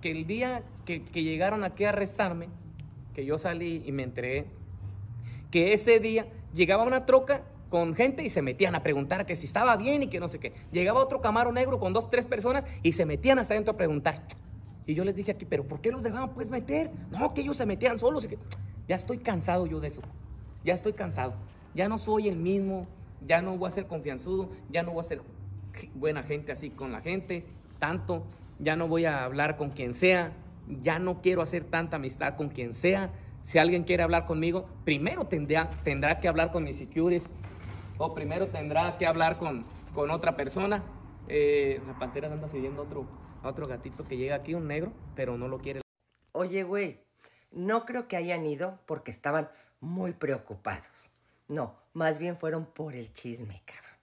que el día que, llegaron aquí a arrestarme, que yo salí y me entregué que ese día llegaba una troca con gente y se metían a preguntar que si estaba bien y que no sé qué. Llegaba otro camaro negro con dos, tres personas y se metían hasta adentro a preguntar. Y yo les dije aquí, pero ¿por qué los dejaban pues meter? No, que ellos se metían solos. Y que... Ya estoy cansado yo de eso. Ya estoy cansado. Ya no soy el mismo. Ya no voy a ser confianzudo. Ya no voy a ser buena gente así con la gente. Tanto ya no voy a hablar con quien sea, ya no quiero hacer tanta amistad con quien sea. Si alguien quiere hablar conmigo, primero tendrá, tendrá que hablar con mis securities o primero tendrá que hablar con, con otra persona. Eh, la pantera anda siguiendo otro, otro gatito que llega aquí, un negro, pero no lo quiere. Oye, güey, no creo que hayan ido porque estaban muy preocupados. No, más bien fueron por el chisme, cabrón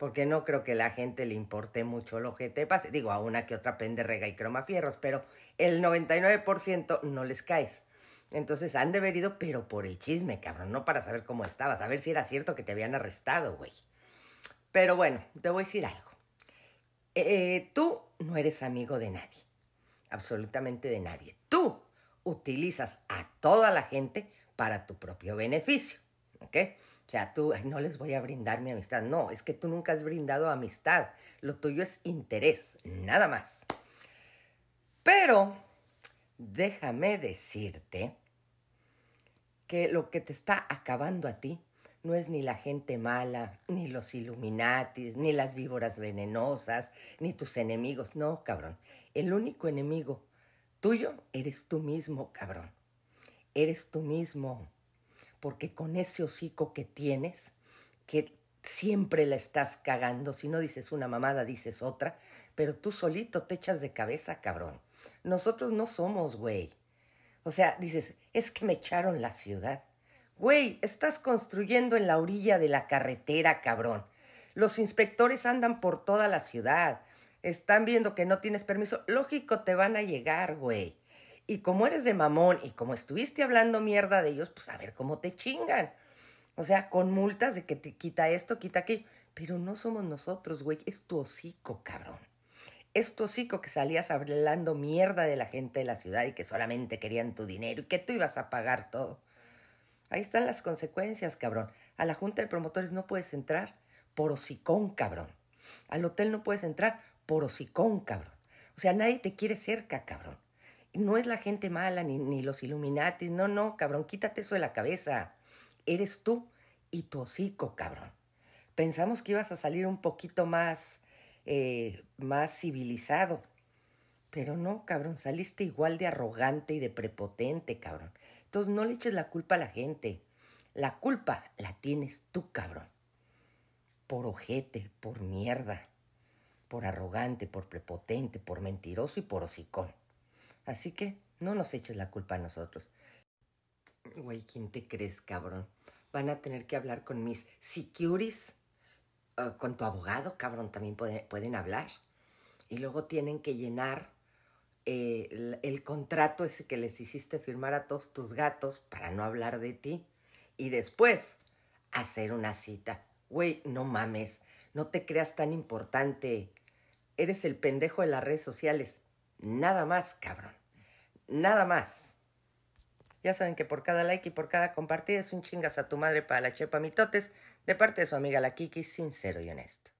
porque no creo que la gente le importe mucho lo que te pase. Digo, a una que otra pende rega y croma fierros, pero el 99% no les caes. Entonces han de haber ido, pero por el chisme, cabrón, no para saber cómo estabas, a ver si era cierto que te habían arrestado, güey. Pero bueno, te voy a decir algo. Eh, tú no eres amigo de nadie, absolutamente de nadie. Tú utilizas a toda la gente para tu propio beneficio, ¿ok? O sea, tú, no les voy a brindar mi amistad. No, es que tú nunca has brindado amistad. Lo tuyo es interés, nada más. Pero déjame decirte que lo que te está acabando a ti no es ni la gente mala, ni los Illuminatis, ni las víboras venenosas, ni tus enemigos. No, cabrón. El único enemigo tuyo eres tú mismo, cabrón. Eres tú mismo porque con ese hocico que tienes, que siempre la estás cagando, si no dices una mamada, dices otra, pero tú solito te echas de cabeza, cabrón. Nosotros no somos, güey. O sea, dices, es que me echaron la ciudad. Güey, estás construyendo en la orilla de la carretera, cabrón. Los inspectores andan por toda la ciudad. Están viendo que no tienes permiso. Lógico, te van a llegar, güey. Y como eres de mamón y como estuviste hablando mierda de ellos, pues a ver cómo te chingan. O sea, con multas de que te quita esto, quita aquello. Pero no somos nosotros, güey. Es tu hocico, cabrón. Es tu hocico que salías hablando mierda de la gente de la ciudad y que solamente querían tu dinero y que tú ibas a pagar todo. Ahí están las consecuencias, cabrón. A la junta de promotores no puedes entrar por hocicón, cabrón. Al hotel no puedes entrar por hocicón, cabrón. O sea, nadie te quiere cerca, cabrón. No es la gente mala ni, los Illuminati, No, no, cabrón, quítate eso de la cabeza. Eres tú y tu hocico, cabrón. Pensamos que ibas a salir un poquito más, eh, más civilizado. Pero no, cabrón, saliste igual de arrogante y de prepotente, cabrón. Entonces no le eches la culpa a la gente. La culpa la tienes tú, cabrón. Por ojete, por mierda, por arrogante, por prepotente, por mentiroso y por hocicón. Así que no nos eches la culpa a nosotros. Güey, ¿quién te crees, cabrón? Van a tener que hablar con mis securities, ah, con tu abogado, cabrón, también pueden hablar. Y luego tienen que llenar eh, el, el, contrato ese que les hiciste firmar a todos tus gatos para no hablar de ti. Y después, hacer una cita. Güey, no mames, no te creas tan importante. Eres el pendejo de las redes sociales. Nada más, cabrón. Nada más. Ya saben que por cada like y por cada compartir es un chingas a tu madre para la chepa mitotes de parte de su amiga la Kiki, sincero y honesto.